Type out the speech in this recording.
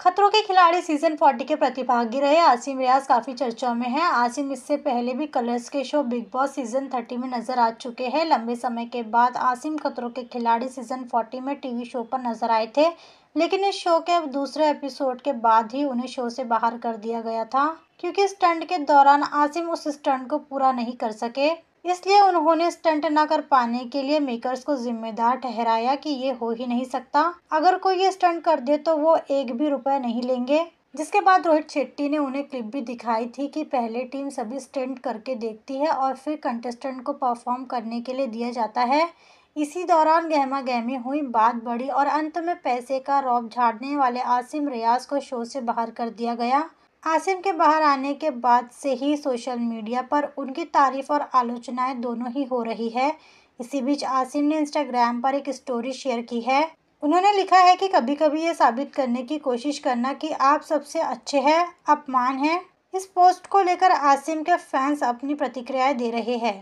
खतरों Ke Khiladi season forty के प्रतिभागी रहे आसिम रियाज काफ़ी चर्चा में हैं आसिम इससे पहले भी कलर्स के show Bigg Boss season thirty में नजर आ चुके हैं लंबे समय के बाद आसिम खतरों के खिलाड़ी सीजन फोर्टी में टीवी शो पर नजर आए थे लेकिन इस शो के दूसरे एपिसोड के बाद ही उन्हें शो से बाहर कर दिया गया था क्योंकि स्टंट के दौरान आसिम उस स्टंट को पूरा नहीं कर सके इसलिए उन्होंने स्टंट न कर पाने के लिए मेकर्स को जिम्मेदार ठहराया कि ये हो ही नहीं सकता अगर कोई ये स्टंट कर दे तो वो एक भी रुपया नहीं लेंगे जिसके बाद रोहित शेट्टी ने उन्हें क्लिप भी दिखाई थी कि पहले टीम सभी स्टंट करके देखती है और फिर कंटेस्टेंट को परफॉर्म करने के लिए दिया जाता है इसी दौरान गहमा गहमी हुई बात बढ़ी और अंत में पैसे का रौब झाड़ने वाले आसिम रियाज को शो से बाहर कर दिया गया आसिम के बाहर आने के बाद से ही सोशल मीडिया पर उनकी तारीफ और आलोचनाएं दोनों ही हो रही है इसी बीच आसिम ने इंस्टाग्राम पर एक स्टोरी शेयर की है उन्होंने लिखा है कि कभी कभी ये साबित करने की कोशिश करना कि आप सबसे अच्छे हैं अपमान है इस पोस्ट को लेकर आसिम के फैंस अपनी प्रतिक्रियाएं दे रहे हैं